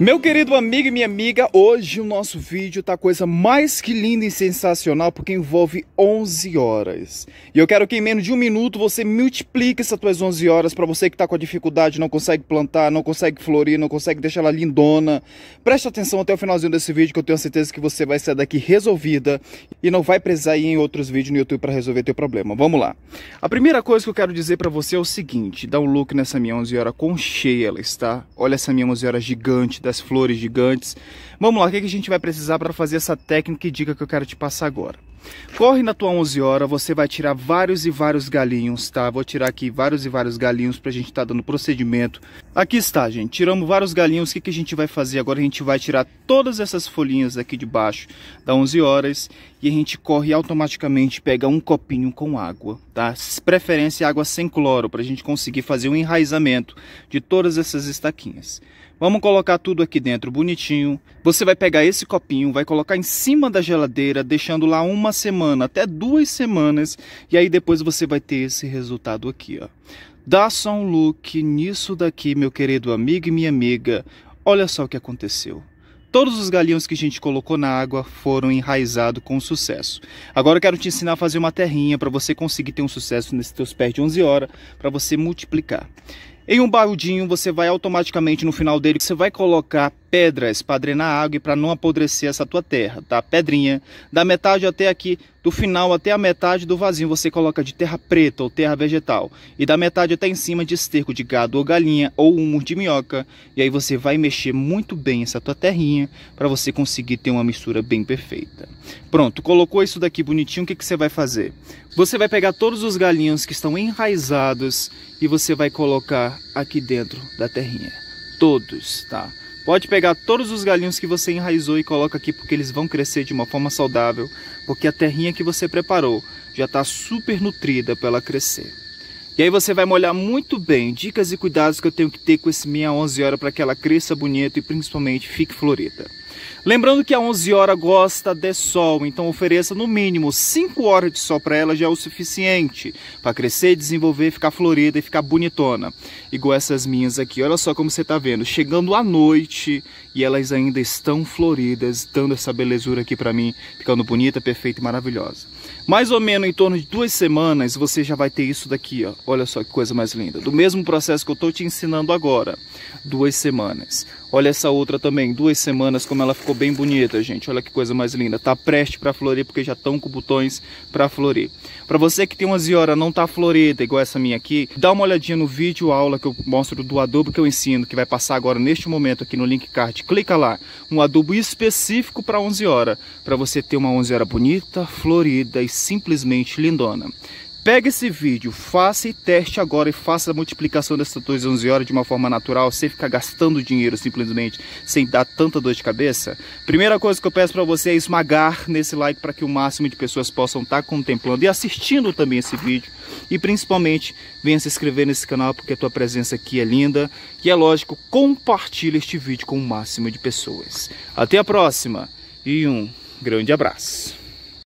Meu querido amigo e minha amiga, hoje o nosso vídeo tá coisa mais que linda e sensacional porque envolve 11 horas. E eu quero que em menos de um minuto você multiplique essas tuas 11 horas para você que tá com a dificuldade, não consegue plantar, não consegue florir, não consegue deixar ela lindona. Presta atenção até o finalzinho desse vídeo que eu tenho certeza que você vai sair daqui resolvida e não vai precisar ir em outros vídeos no YouTube para resolver teu problema. Vamos lá. A primeira coisa que eu quero dizer para você é o seguinte, dá um look nessa minha 11 hora com cheia ela está. Olha essa minha 11 hora gigante das flores gigantes. Vamos lá, o que, que a gente vai precisar para fazer essa técnica e dica que eu quero te passar agora? Corre na tua 11 horas, você vai tirar vários e vários galinhos, tá? Vou tirar aqui vários e vários galinhos pra gente estar tá dando procedimento. Aqui está, gente. Tiramos vários galinhos. O que, que a gente vai fazer? Agora a gente vai tirar todas essas folhinhas aqui de baixo da 11 horas e a gente corre automaticamente, pega um copinho com água, tá? Preferência água sem cloro pra gente conseguir fazer um enraizamento de todas essas estaquinhas. Vamos colocar tudo aqui dentro bonitinho. Você vai pegar esse copinho, vai colocar em cima da geladeira, deixando lá uma semana, até duas semanas, e aí depois você vai ter esse resultado aqui, ó. Dá só um look nisso daqui, meu querido amigo e minha amiga. Olha só o que aconteceu. Todos os galinhos que a gente colocou na água foram enraizados com sucesso. Agora eu quero te ensinar a fazer uma terrinha para você conseguir ter um sucesso nesses teus pés de 11 horas, para você multiplicar. Em um baldinho, você vai automaticamente no final dele, você vai colocar pedras para drenar água e para não apodrecer essa tua terra, tá? Pedrinha, da metade até aqui, do final até a metade do vazio você coloca de terra preta ou terra vegetal e da metade até em cima de esterco de gado ou galinha ou humus de minhoca e aí você vai mexer muito bem essa tua terrinha para você conseguir ter uma mistura bem perfeita. Pronto, colocou isso daqui bonitinho, o que, que você vai fazer? Você vai pegar todos os galinhos que estão enraizados e você vai colocar aqui dentro da terrinha, todos, tá? Pode pegar todos os galinhos que você enraizou e coloca aqui porque eles vão crescer de uma forma saudável, porque a terrinha que você preparou já está super nutrida para ela crescer. E aí você vai molhar muito bem, dicas e cuidados que eu tenho que ter com esse meia 11 horas para que ela cresça bonito e principalmente fique florida. Lembrando que a 11 hora gosta de sol, então ofereça no mínimo 5 horas de sol para ela já é o suficiente para crescer, desenvolver, ficar florida e ficar bonitona. Igual essas minhas aqui, olha só como você está vendo, chegando à noite e elas ainda estão floridas, dando essa belezura aqui para mim, ficando bonita, perfeita e maravilhosa. Mais ou menos em torno de duas semanas você já vai ter isso daqui, ó. olha só que coisa mais linda. Do mesmo processo que eu estou te ensinando agora, duas semanas. Olha essa outra também, duas semanas, como ela ficou bem bonita, gente. Olha que coisa mais linda. Tá preste para florir, porque já estão com botões para florir. Para você que tem uma ziora não tá florida, igual essa minha aqui, dá uma olhadinha no vídeo aula que eu mostro do adubo que eu ensino, que vai passar agora neste momento aqui no link card. Clica lá, um adubo específico para 11 horas, para você ter uma 11 hora bonita, florida e simplesmente lindona. Pega esse vídeo, faça e teste agora e faça a multiplicação dessas 2 11 horas de uma forma natural, sem ficar gastando dinheiro simplesmente, sem dar tanta dor de cabeça. Primeira coisa que eu peço para você é esmagar nesse like para que o máximo de pessoas possam estar tá contemplando e assistindo também esse vídeo. E principalmente, venha se inscrever nesse canal porque a tua presença aqui é linda. E é lógico, compartilhe este vídeo com o máximo de pessoas. Até a próxima e um grande abraço.